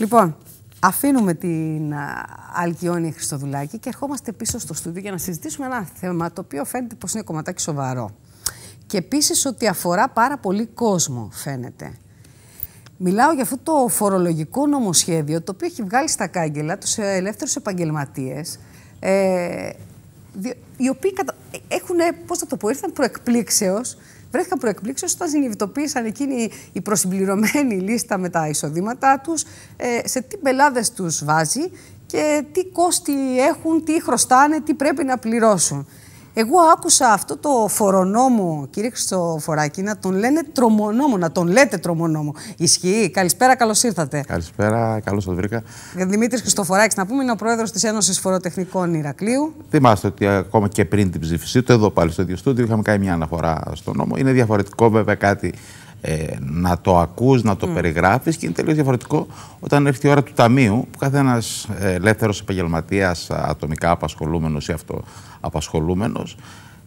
Λοιπόν, αφήνουμε την αλκιόνη Χριστοδουλάκη και ερχόμαστε πίσω στο στούντιο για να συζητήσουμε ένα θέμα το οποίο φαίνεται πως είναι κομματάκι σοβαρό. Και επίσης ότι αφορά πάρα πολύ κόσμο, φαίνεται. Μιλάω για αυτό το φορολογικό νομοσχέδιο, το οποίο έχει βγάλει στα κάγκελα τους ε, ελεύθερους επαγγελματίες, ε, οι οποίοι κατα... έχουν, ε, πώς θα το πω, ήρθαν προεκπλήξεως βρέθηκα προεκπλήξω όταν συνειδητοποίησαν εκείνη η προσυμπληρωμένη λίστα με τα εισοδήματά τους, ε, σε τι πελάδες τους βάζει και τι κόστη έχουν, τι χρωστάνε, τι πρέπει να πληρώσουν. Εγώ άκουσα αυτό το φορονόμο, κύριε Χρυστοφοράκη, να τον λένε τρομονόμο, να τον λέτε τρομονόμο. Ισχύει. Καλησπέρα, καλώς ήρθατε. Καλησπέρα, καλώς σας βρήκα. Ε, Δημήτρης Χρυστοφοράκη, να πούμε, είναι ο πρόεδρος της Ένωσης Φοροτεχνικών Ηρακλείου. Θυμάστε ότι ακόμα και πριν την ψήφιση του, εδώ πάλι στο ίδιο στούντιο, είχαμε κάνει μια αναφορά στο νόμο. Είναι διαφορετικό, βέβαια, κάτι ε, να το ακούς, να το mm. περιγράφεις και είναι τελείως διαφορετικό όταν έρθει η ώρα του ταμείου που κάθε ένας ε, ελεύθερος επαγγελματίας ατομικά απασχολούμενος ή αυτοαπασχολούμενος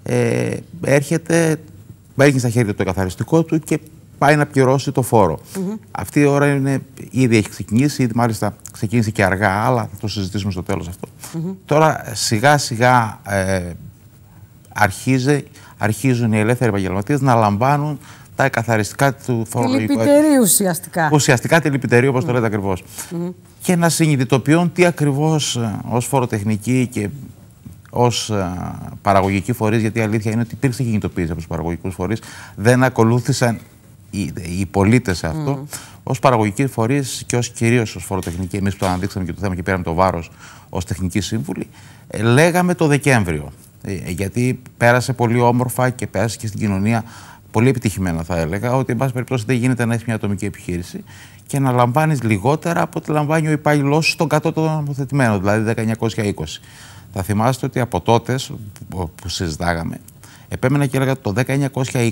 ε, έρχεται, παίρνει στα χέρια το καθαριστικό του και πάει να πληρώσει το φορο Αυτή η ώρα είναι, ήδη έχει ξεκινήσει, ήδη μάλιστα ξεκίνησε και αργά, αλλά θα το συζητήσουμε στο τέλος αυτό. Τώρα σιγά σιγά ε, αρχίζει, αρχίζουν οι ελεύθεροι επαγγελματίες να λαμβάνουν τα καθαριστικά του φορολογικού. Τη ουσιαστικά. Ουσιαστικά τη όπως το λέτε ακριβώς. Και να συνειδητοποιούν τι ακριβώς ε, ως φοροτεχνική και ως ε, παραγωγική φορείς, γιατί η αλήθεια είναι ότι υπήρξε κινητοποίηση από τους παραγωγικούς φορείς, δεν ακολούθησαν οι, οι πολίτες αυτό. Mm. Ως παραγωγικοί φορείς και ως κυρίως ως φοροτεχνική, εμείς που το αναδείξαμε και το θέμα και πήραμε το βάρος ως τεχνική σύμβουλη, ε, λέγαμε το Δεκέμβριο. Γιατί πέρασε πολύ όμορφα και πέρασε και στην κοινωνία πολύ επιτυχημένα θα έλεγα, ότι εν πάση περιπτώσει δεν γίνεται να έχεις μια ατομική επιχείρηση και να λαμβάνεις λιγότερα από ό,τι λαμβάνει ο υπάλληλό στον κατώτατο νομοθετημένο, δηλαδή 1920. Θα θυμάστε ότι από τότε που συζητάγαμε, επέμενα και έλεγα το 1920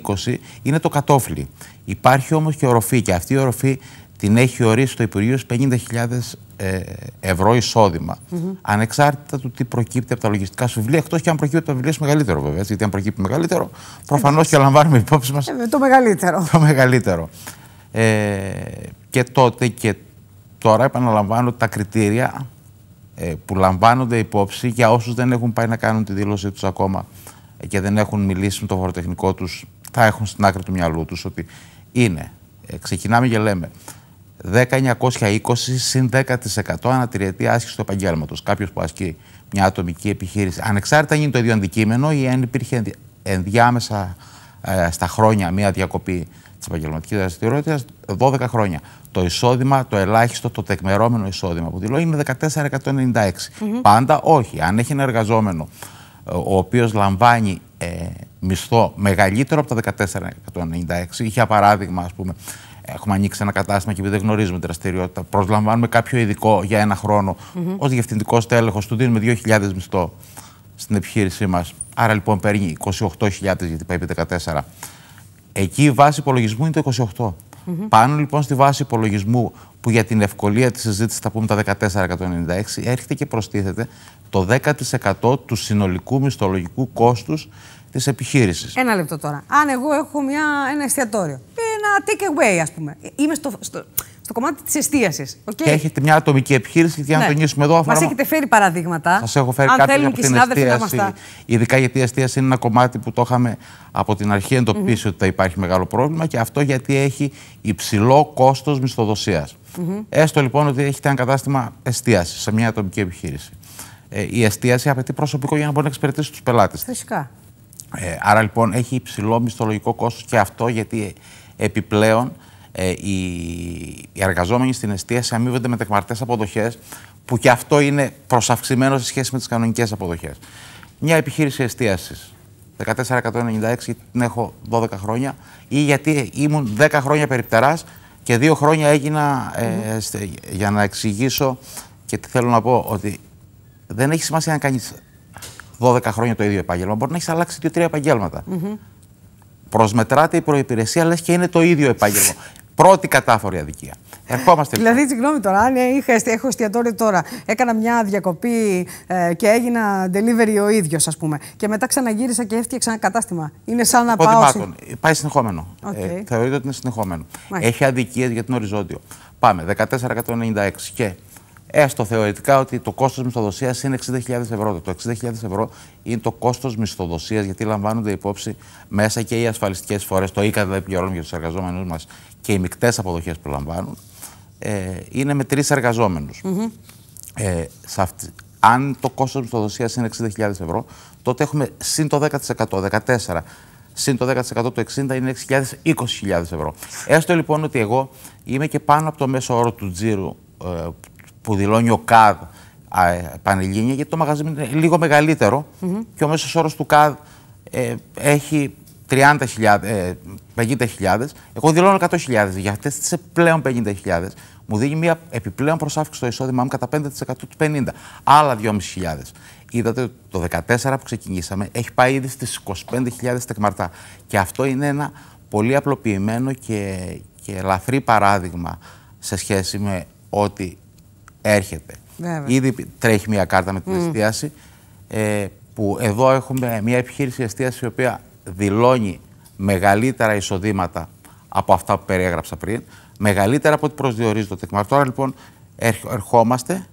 είναι το κατόφλι. Υπάρχει όμως και οροφή και αυτή η οροφή την έχει ορίσει το Υπουργείο 50.000 ε, ευρώ εισόδημα. Mm -hmm. Ανεξάρτητα του τι προκύπτει από τα λογιστικά σου βιβλία, εκτός και αν προκύπτει από τα βιβλία σου μεγαλύτερο, βέβαια. Γιατί αν προκύπτει μεγαλύτερο, προφανώς και λαμβάνουμε υπόψη μας. Ε, το μεγαλύτερο. Το μεγαλύτερο. Ε, και τότε και τώρα επαναλαμβάνω τα κριτήρια ε, που λαμβάνονται υπόψη για όσους δεν έχουν πάει να κάνουν τη δήλωσή τους ακόμα και δεν έχουν μιλήσει με το φοροτεχνικό τους, θα έχουν στην άκρη του μυαλού τους ότι είναι. Ε, ξεκινάμε και λέμε. 1920 συν 10% ανατριετή άσκηση του επαγγέλματος. Κάποιος που ασκεί μια ατομική επιχείρηση. Ανεξάρτητα αν είναι το ίδιο αντικείμενο ή αν υπήρχε ενδιάμεσα ε, στα χρόνια μια διακοπή της επαγγελματικής δραστηριότητας, 12 χρόνια. Το εισόδημα, το ελάχιστο, το τεκμερώμενο εισόδημα που δηλώνει είναι 1496. Πάντα όχι. Αν έχει ένα εργαζόμενο ε, ο οποίος λαμβάνει ε, μισθό μεγαλύτερο από τα 14,96 είχε για παράδειγμα, ας πούμε, έχουμε ανοίξει ένα κατάστημα και επειδή δεν γνωρίζουμε δραστηριότητα, προσλαμβάνουμε κάποιο ειδικό για ένα χρόνο mm-hmm. ως διευθυντικός τέλεχος, του δίνουμε 2.000 μισθό στην επιχείρησή μας. Άρα λοιπόν παίρνει 28.000, γιατί πάει 14. Εκεί η βάση υπολογισμού είναι το 28. Πάνω λοιπόν στη βάση υπολογισμού που για την ευκολία της συζήτησης θα πούμε τα 1496, έρχεται και προστίθεται το 10% του συνολικού μισθολογικού κόστους της επιχείρησης. Ένα λεπτό τώρα. Αν εγώ έχω μια, ένα εστιατόριο ε, take away, ας πούμε. Είμαι στο, στο, στο κομμάτι της εστίασης. Okay. Και έχετε μια ατομική επιχείρηση για να ναι. τονίσουμε εδώ. Μας έχετε φέρει παραδείγματα. Σας έχω φέρει Αν κάτι από την εστίαση. ειδικά γιατί η εστίαση είναι ένα κομμάτι που το είχαμε από την αρχή εντοπίσει ότι θα υπάρχει μεγάλο πρόβλημα και αυτό γιατί έχει υψηλό κόστος μισθοδοσίας. Mm Έστω λοιπόν ότι έχετε ένα κατάστημα εστίασης σε μια ατομική επιχείρηση. Ε, η εστίαση απαιτεί προσωπικό για να μπορεί να εξυπηρετήσει τους πελάτες. Φυσικά. Ε, άρα λοιπόν έχει υψηλό μισθολογικό κόστος και αυτό γιατί Επιπλέον, ε, οι, οι εργαζόμενοι στην εστίαση αμείβονται με τεκμαρτές αποδοχές, που και αυτό είναι προσαυξημένο σε σχέση με τις κανονικές αποδοχές. Μια επιχείρηση εστίασης 14196, την έχω 12 χρόνια, ή γιατί ήμουν 10 χρόνια περιπτεράς και 2 χρόνια έγινα ε, για να εξηγήσω και τι θέλω να πω, ότι δεν έχει σημασία να κάνει 12 χρόνια το ίδιο επάγγελμα. Μπορεί να έχεις αλλάξει 2-3 επαγγέλματα προσμετράται η προπηρεσία, λες και είναι το ίδιο επάγγελμα. Πρώτη κατάφορη αδικία. Ερχόμαστε λοιπόν. Δηλαδή, συγγνώμη τώρα, αν είχα, έχω εστιατόριο τώρα, έκανα μια διακοπή ε, και έγινα delivery ο ίδιος, ας πούμε. Και μετά ξαναγύρισα και έφτιαξα ένα κατάστημα. Είναι σαν να πάω. Μάτων. Πάει συνεχόμενο. Okay. Ε, θεωρείται ότι είναι συνεχόμενο. Έχει αδικίες για την οριζόντιο. Πάμε, 1496 και έστω θεωρητικά ότι το κόστος μισθοδοσίας είναι 60.000 ευρώ. Το 60.000 ευρώ είναι το κόστος μισθοδοσίας γιατί λαμβάνονται υπόψη μέσα και οι ασφαλιστικές φορές, το ΙΚΑ δηλαδή για τους εργαζόμενους μας και οι μεικτές αποδοχές που λαμβάνουν, ε, είναι με τρεις εργαζόμενους. ε, αν το κόστος μισθοδοσίας είναι 60.000 ευρώ, τότε έχουμε συν το 10%, 14%. Συν το 10% το 60 είναι 6.000, 20.000 ευρώ. Έστω λοιπόν ότι εγώ είμαι και πάνω από το μέσο όρο του τζίρου ε, που δηλώνει ο ΚΑΔ Πανελλήνια, γιατί το μαγαζί είναι λίγο μεγαλύτερο mm -hmm. και ο μέσος όρος του ΚΑΔ ε, έχει 30.000, ε, 50.000. Εγώ δηλώνω 100.000. Για αυτές τις πλέον 50.000 μου δίνει μια επιπλέον προσάφηση στο εισόδημά μου κατά 5% του 50. Άλλα 2.500. Είδατε το 14 που ξεκινήσαμε έχει πάει ήδη στις 25.000 τεκμαρτά. Και αυτό είναι ένα πολύ απλοποιημένο και, και ελαφρύ παράδειγμα σε σχέση με ότι έρχεται. Βέβαια. Ήδη τρέχει μια κάρτα με την mm. εστίαση ε, που εδώ έχουμε μια επιχείρηση εστίαση η οποία δηλώνει μεγαλύτερα εισοδήματα από αυτά που περιέγραψα πριν, μεγαλύτερα από ό,τι προσδιορίζει το τεκμάριο. Τώρα λοιπόν ερχόμαστε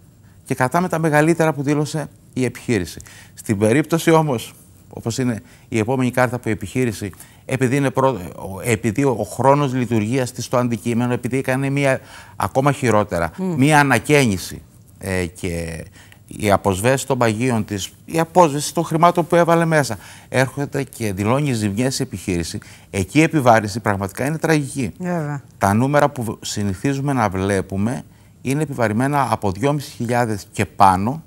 και κρατάμε τα μεγαλύτερα που δήλωσε η επιχείρηση. Στην περίπτωση όμως όπως είναι η επόμενη κάρτα που η επιχείρηση, επειδή, είναι προ... επειδή ο χρόνος λειτουργίας της στο αντικείμενο, επειδή έκανε μία, ακόμα χειρότερα, μία ανακαίνιση ε, και η αποσβέση των παγίων της, η απόσβεση των χρημάτων που έβαλε μέσα. Έρχεται και δηλώνει ζημιές η επιχείρηση. Εκεί η επιβάρηση πραγματικά είναι τραγική. Τα νούμερα που συνηθίζουμε να βλέπουμε είναι επιβαρημένα από 2.500 και πάνω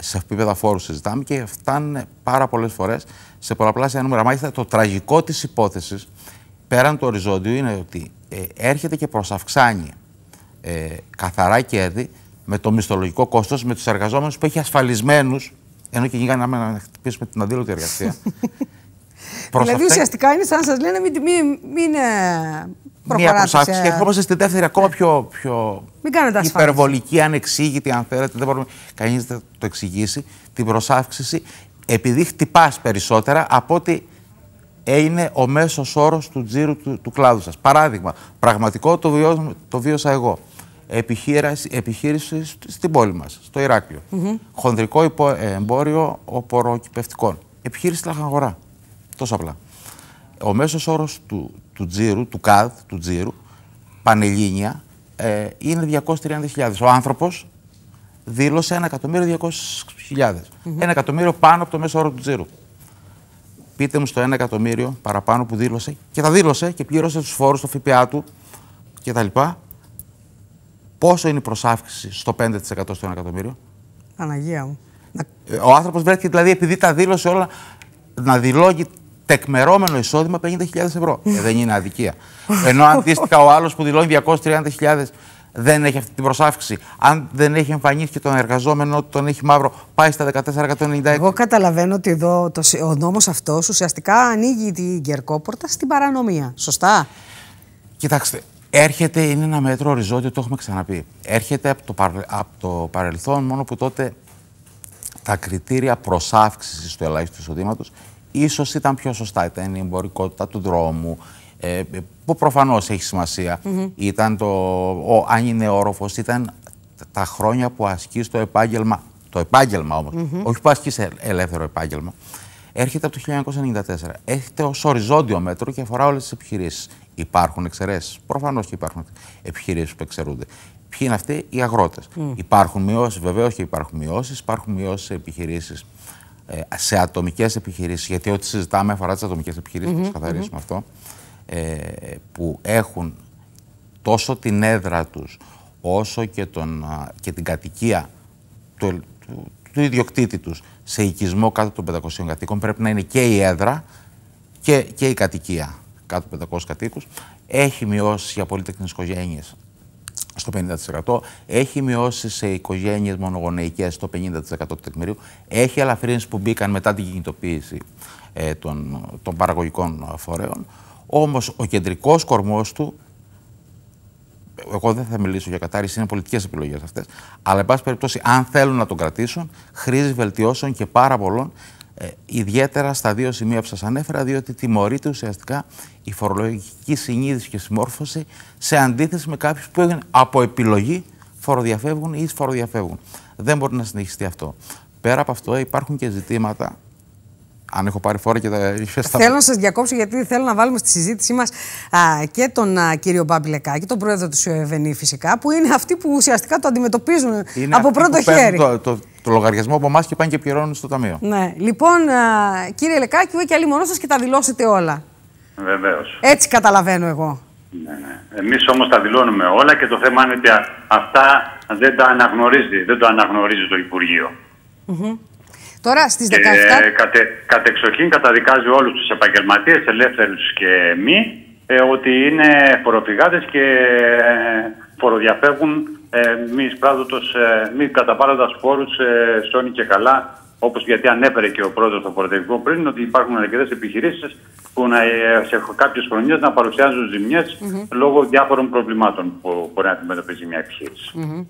σε επίπεδα φόρου συζητάμε και φτάνουν πάρα πολλές φορές σε πολλαπλάσια νούμερα. Μάλιστα, το τραγικό της υπόθεσης πέραν του οριζόντιου είναι ότι ε, έρχεται και προσαυξάνει ε, καθαρά κέρδη με το μισθολογικό κόστος, με τους εργαζόμενους που έχει ασφαλισμένους, ενώ και γίγανε να χτυπήσουμε την αντίλογη εργασία. Προς δηλαδή ουσιαστικά είναι σαν να σας λένε μην, μην, μην ε, Μία προσάυξη και ερχόμαστε στη δεύτερη ακόμα πιο, πιο υπερβολική, ανεξήγητη, αν θέλετε. Δεν μπορούμε κανείς να το εξηγήσει. Την προσάυξη επειδή χτυπάς περισσότερα από ότι είναι ο μέσος όρος του τζίρου του, του κλάδου σας. Παράδειγμα, πραγματικό το, βιώ, το βίωσα εγώ. Επιχείρηση, επιχείρηση στην πόλη μας, στο Ηράκλειο. Mm -hmm. Χονδρικό εμπόριο οποροκυπευτικών. Επιχείρηση στην Τόσο απλά. Ο μέσος όρος του, του τζίρου, του ΚΑΔ, του τζίρου, πανελλήνια, ε, είναι 230.000. Ο άνθρωπος δήλωσε 1.200.000. Ένα εκατομμύριο πάνω από το μέσο όρο του τζίρου. Πείτε μου στο 1 εκατομμύριο παραπάνω που δήλωσε και τα δήλωσε και πλήρωσε τους φόρους, το ΦΠΑ του κτλ. Πόσο είναι η προσάυξη στο 5% στο 1 εκατομμύριο. Αναγία μου. Ε, ο άνθρωπος βρέθηκε δηλαδή επειδή τα δήλωσε όλα να δηλώσει τεκμερώμενο εισόδημα 50.000 ευρώ. Ε, δεν είναι αδικία. Ενώ αντίστοιχα ο άλλος που δηλώνει 230.000 δεν έχει αυτή την προσάυξη. Αν δεν έχει εμφανίσει και τον εργαζόμενο, τον έχει μαύρο, πάει στα 14,196. Εγώ καταλαβαίνω ότι εδώ το, ο νόμος αυτός ουσιαστικά ανοίγει την κερκόπορτα στην παρανομία. Σωστά. Κοιτάξτε, έρχεται, είναι ένα μέτρο οριζόντιο, το έχουμε ξαναπεί. Έρχεται από το, από το παρελθόν, μόνο που τότε τα κριτήρια προσάυξηση του ελάχιστου εισόδηματο ίσως ήταν πιο σωστά. Ήταν η εμπορικότητα του δρόμου, ε, που προφανώς έχει σημασία. Ήταν το, ο, αν είναι όροφος, ήταν τα χρόνια που ασκείς το επάγγελμα, το επάγγελμα όμως, mm όχι που ασκείς ελεύθερο επάγγελμα, έρχεται από το 1994. Έρχεται ως οριζόντιο μέτρο και αφορά όλες τις επιχειρήσεις. Υπάρχουν εξαιρέσεις. Προφανώς και υπάρχουν επιχειρήσεις που εξαιρούνται. Ποιοι είναι αυτοί οι αγρότες. Υπάρχουν μειώσεις, βεβαίως και υπάρχουν μειώσεις. Υπάρχουν μειώσεις σε επιχειρήσεις ε, σε ατομικές επιχειρήσεις, γιατί ό,τι συζητάμε αφορά τις ατομικές επιχειρήσεις, mm-hmm, αυτό, ε, που έχουν τόσο την έδρα τους όσο και, τον, και την κατοικία του, του, ιδιοκτήτη τους σε οικισμό κάτω των 500 κατοίκων, πρέπει να είναι και η έδρα και, και η κατοικία κάτω από 500 κατοίκου. Έχει μειώσει για πολυτεχνικέ οικογένειες στο 50%, έχει μειώσει σε οικογένειες μονογονεϊκές στο 50% του τεκμηρίου, έχει ελαφρύνσεις που μπήκαν μετά την κινητοποίηση ε, των, των παραγωγικών φορέων, όμως ο κεντρικός κορμός του εγώ δεν θα μιλήσω για κατάρρηση, είναι πολιτικές επιλογές αυτές. Αλλά, εν πάση περιπτώσει, αν θέλουν να τον κρατήσουν, χρήζει βελτιώσεων και πάρα πολλών ε, ιδιαίτερα στα δύο σημεία που σας ανέφερα, διότι τιμωρείται ουσιαστικά η φορολογική συνείδηση και συμμόρφωση σε αντίθεση με κάποιους που έχουν από επιλογή φοροδιαφεύγουν ή φοροδιαφεύγουν. Δεν μπορεί να συνεχιστεί αυτό. Πέρα από αυτό υπάρχουν και ζητήματα αν έχω πάρει φόρα και τα είχες στα... Θέλω να σας διακόψω γιατί θέλω να βάλουμε στη συζήτησή μας και τον α, κύριο Μπαμπλεκάκη, τον πρόεδρο του ΣΟΕΒΕΝΗ φυσικά, που είναι αυτοί που ουσιαστικά το αντιμετωπίζουν είναι από πρώτο που χέρι. Το, το, το λογαριασμό από εμάς και πάνε και πληρώνουν στο ταμείο. Ναι. Λοιπόν, α, κύριε Λεκάκη, вы και άλλη μόνος σας και τα δηλώσετε όλα. Βεβαίως. Έτσι καταλαβαίνω εγώ. Ναι, ναι. Εμείς όμως τα δηλώνουμε όλα και το θέμα είναι ότι αυτά δεν τα αναγνωρίζει, δεν το αναγνωρίζει το Υπουργείο. Mm -hmm. Τώρα στις 17. Ε, κατε, κατεξοχήν καταδικάζει όλους τους επαγγελματίες, ελεύθερους και μη, ε, ότι είναι φοροφυγάδε και ε, φοροδιαφεύγουν ε, μη εισπράττοντας, ε, μη φόρους ε, και καλά, όπως γιατί ανέφερε και ο πρόεδρος του Πορτογαλικού πριν, ότι υπάρχουν αρκετές επιχειρήσεις που να, ε, σε κάποιες χρονίε να παρουσιάζουν ζημιε mm -hmm. λόγω διάφορων προβλημάτων που μπορεί να αντιμετωπίζει μια επιχείρηση. Mm -hmm.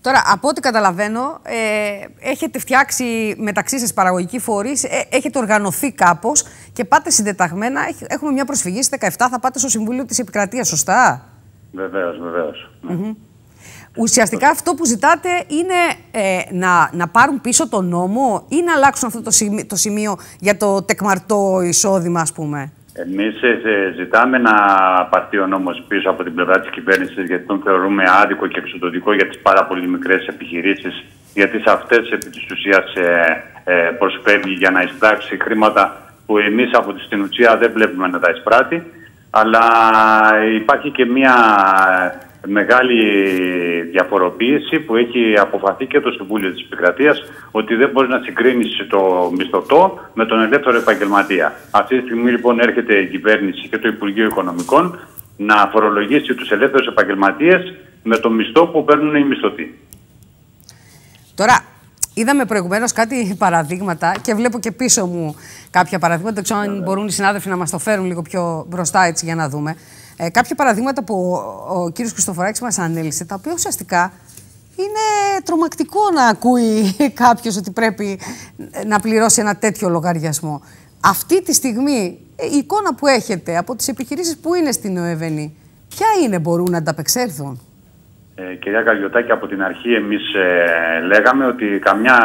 Τώρα, από ό,τι καταλαβαίνω, ε, έχετε φτιάξει μεταξύ σας παραγωγική φορή, ε, έχετε οργανωθεί κάπως και πάτε συντεταγμένα. Έχουμε μια προσφυγή στις 17, θα πάτε στο Συμβούλιο της Επικρατείας, σωστά. Βεβαίως, βεβαίως. Ναι. Ουσιαστικά αυτό που ζητάτε είναι ε, να, να πάρουν πίσω το νόμο ή να αλλάξουν αυτό το σημείο, το σημείο για το τεκμαρτό εισόδημα, ας πούμε. Εμείς ε, ε, ζητάμε να πάρθει ο νόμος πίσω από την πλευρά της κυβέρνησης, γιατί τον θεωρούμε άδικο και εξωτερικό για τις πάρα πολύ μικρές επιχειρήσεις. Γιατί σε αυτές επί της ουσίας ε, προσφεύγει για να εισπράξει χρήματα που εμείς από την ουσία δεν βλέπουμε να τα εισπράττει. Αλλά υπάρχει και μια μεγάλη διαφοροποίηση που έχει αποφαθεί και το Συμβούλιο της Επικρατείας ότι δεν μπορεί να συγκρίνεις το μισθωτό με τον ελεύθερο επαγγελματία. Αυτή τη στιγμή λοιπόν έρχεται η κυβέρνηση και το Υπουργείο Οικονομικών να φορολογήσει τους ελεύθερους επαγγελματίες με το μισθό που παίρνουν οι μισθωτοί. Τώρα, είδαμε προηγουμένως κάτι παραδείγματα και βλέπω και πίσω μου κάποια παραδείγματα. Δεν ξέρω αν μπορούν οι συνάδελφοι να μας το φέρουν λίγο πιο μπροστά έτσι για να δούμε. Ε, κάποια παραδείγματα που ο, ο κύριος μα μας ανέλησε, τα οποία ουσιαστικά είναι τρομακτικό να ακούει κάποιος ότι πρέπει να πληρώσει ένα τέτοιο λογαριασμό. Αυτή τη στιγμή ε, η εικόνα που έχετε από τις επιχειρήσεις που είναι στην ΟΕΒΕΝΗ, ποια είναι μπορούν να ανταπεξέλθουν. Ε, κυρία Καγιωτάκη, από την αρχή εμείς ε, λέγαμε ότι καμιά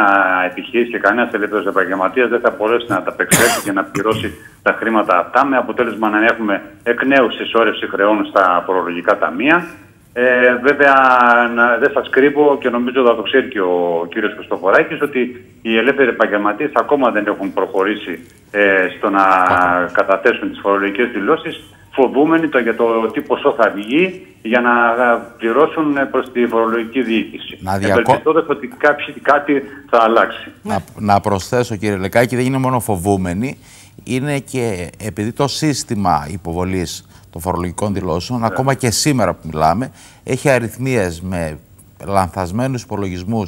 επιχείρηση και κανένας ελεύθερος επαγγελματίας δεν θα μπορέσει να τα ανταπεξέλθει και να πληρώσει τα χρήματα αυτά με αποτέλεσμα να έχουμε εκ νέου συσσόρευση χρεών στα προλογικά ταμεία. Ε, βέβαια, να, δεν σας κρύβω και νομίζω θα το ξέρει και ο κύριος Κωστοφοράκης ότι οι ελεύθεροι επαγγελματίες ακόμα δεν έχουν προχωρήσει ε, στο να καταθέσουν τις φορολογικές δηλώσεις φοβούμενοι το, για το τι ποσό θα βγει για να ε, πληρώσουν ε, προς τη φορολογική διοίκηση. Να ε, διακο... ότι κάποιοι, κάτι θα αλλάξει. Να, ναι. να προσθέσω κύριε Λεκάκη, δεν είναι μόνο φοβούμενοι, είναι και επειδή το σύστημα υποβολής των φορολογικών δηλώσεων, ναι. ακόμα και σήμερα που μιλάμε, έχει αριθμίες με λανθασμένους υπολογισμούς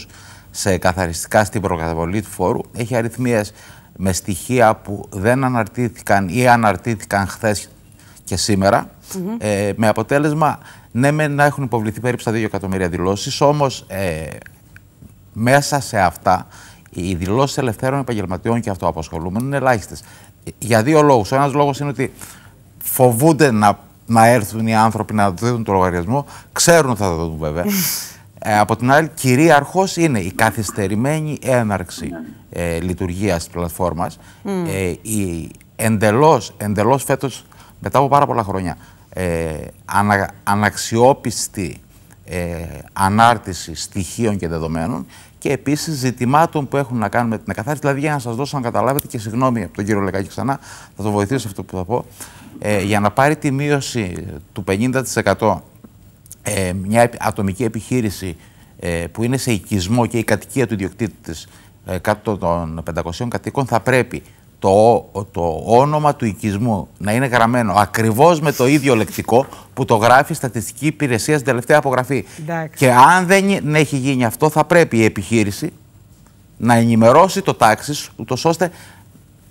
σε καθαριστικά στην προκαταβολή του φόρου, έχει αριθμίες με στοιχεία που δεν αναρτήθηκαν ή αναρτήθηκαν χθες και σήμερα, mm -hmm. ε, με αποτέλεσμα ναι με να έχουν υποβληθεί περίπου στα 2 εκατομμύρια δηλώσεις, όμως ε, μέσα σε αυτά οι δηλώσεις ελευθέρων επαγγελματιών και αυτοαπασχολούμενων είναι ελάχιστες. Για δύο λόγους. ένας λόγος είναι ότι φοβούνται να, να έρθουν οι άνθρωποι να δουν το λογαριασμό, ξέρουν ότι θα το δουν βέβαια. Ε, από την άλλη, κυρίαρχος είναι η καθυστερημένη έναρξη ναι. ε, λειτουργίας της πλατφόρμας, ε, η εντελώς εντελώς μετά από πάρα πολλά χρόνια ε, ανα, αναξιόπιστη ε, ανάρτηση στοιχείων και δεδομένων και επίσης ζητημάτων που έχουν να κάνουν με την εκαθάριση. Δηλαδή, για να σας δώσω να καταλάβετε και συγγνώμη από τον κύριο Λεκάκη ξανά, θα το βοηθήσω σε αυτό που θα πω. Ε, για να πάρει τη μείωση του 50% ε, μια ατομική επιχείρηση ε, που είναι σε οικισμό και η κατοικία του ιδιοκτήτη της ε, κάτω των 500 κατοίκων θα πρέπει το, το όνομα του οικισμού να είναι γραμμένο ακριβώς με το ίδιο λεκτικό που το γράφει η Στατιστική Υπηρεσία στην τελευταία απογραφή. Εντάξει. Και αν δεν έχει γίνει αυτό, θα πρέπει η επιχείρηση να ενημερώσει το τάξη, ούτως ώστε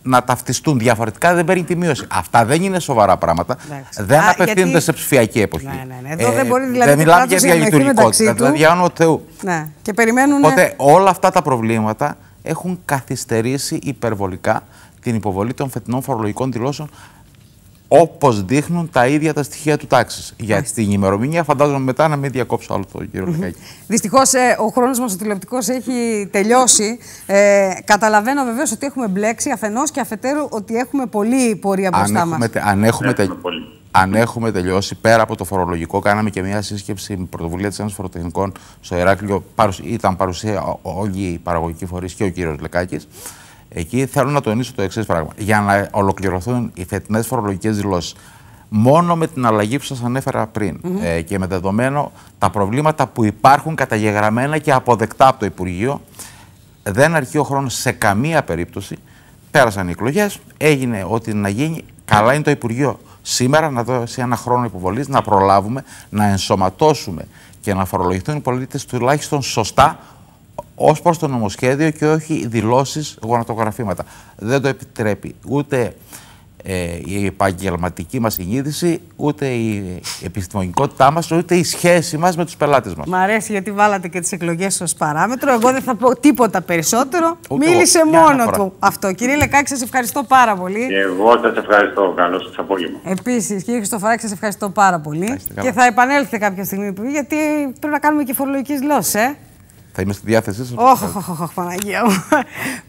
να ταυτιστούν διαφορετικά, δεν παίρνει τη μείωση. Αυτά δεν είναι σοβαρά πράγματα. Δεν απευθύνονται σε ψηφιακή εποχή. Ναι, ναι, ναι. δεν ε, μπορεί δηλαδή δεν μιλάμε για διαλειτουργικότητα. Δηλαδή, για όνομα Θεού. Ναι. Και περιμένουν... Οπότε όλα αυτά τα προβλήματα έχουν καθυστερήσει υπερβολικά την υποβολή των φετινών φορολογικών δηλώσεων όπως δείχνουν τα ίδια τα στοιχεία του τάξης. Για την ημερομηνία, φαντάζομαι μετά να μην διακόψω άλλο το κύριο Λεκάκη. Δυστυχώς ε, ο χρόνος μας ο τηλεοπτικός έχει τελειώσει. Ε, καταλαβαίνω βεβαίως ότι έχουμε μπλέξει αφενός και αφετέρου ότι έχουμε πολλή πορεία μπροστά μα. Αν έχουμε, αν έχουμε τελειώσει, πέρα από το φορολογικό, κάναμε και μια σύσκεψη με πρωτοβουλία της Ένωσης Φοροτεχνικών στο Ηράκλειο. Ήταν παρουσία όλοι οι παραγωγικοί φορείς και ο κύριος Λεκάκης. Εκεί θέλω να τονίσω το εξής πράγμα. Για να ολοκληρωθούν οι φετινές φορολογικές δηλώσεις, μόνο με την αλλαγή που σας ανέφερα πριν ε, και με δεδομένο τα προβλήματα που υπάρχουν καταγεγραμμένα και αποδεκτά από το Υπουργείο, δεν αρκεί ο χρόνος σε καμία περίπτωση. Πέρασαν οι εκλογές, έγινε ό,τι να γίνει. Καλά είναι το Υπουργείο σήμερα να δώσει ένα χρόνο υποβολής, να προλάβουμε, να ενσωματώσουμε και να φορολογηθούν οι πολίτες τουλάχιστον σωστά ως προς το νομοσχέδιο και όχι δηλώσεις γονατογραφήματα. Δεν το επιτρέπει ούτε ε, η επαγγελματική μας συνείδηση, ούτε η επιστημονικότητά μας, ούτε η σχέση μας με τους πελάτες μας. Μ' αρέσει γιατί βάλατε και τις εκλογές ως παράμετρο. Εγώ δεν θα πω τίποτα περισσότερο. Μίλησε μόνο του αυτό. Κύριε Λεκάκη, σας ευχαριστώ πάρα πολύ. Και εγώ σας ευχαριστώ. καλώ σας απόγευμα. Επίσης, κύριε Χρυστοφράκη, σας ευχαριστώ πάρα πολύ. Και θα επανέλθετε κάποια στιγμή γιατί πρέπει να κάνουμε και φορολογική γλώσσε. Θα είμαι στη διάθεσή σας. Όχι, όχι, όχι, Παναγία μου.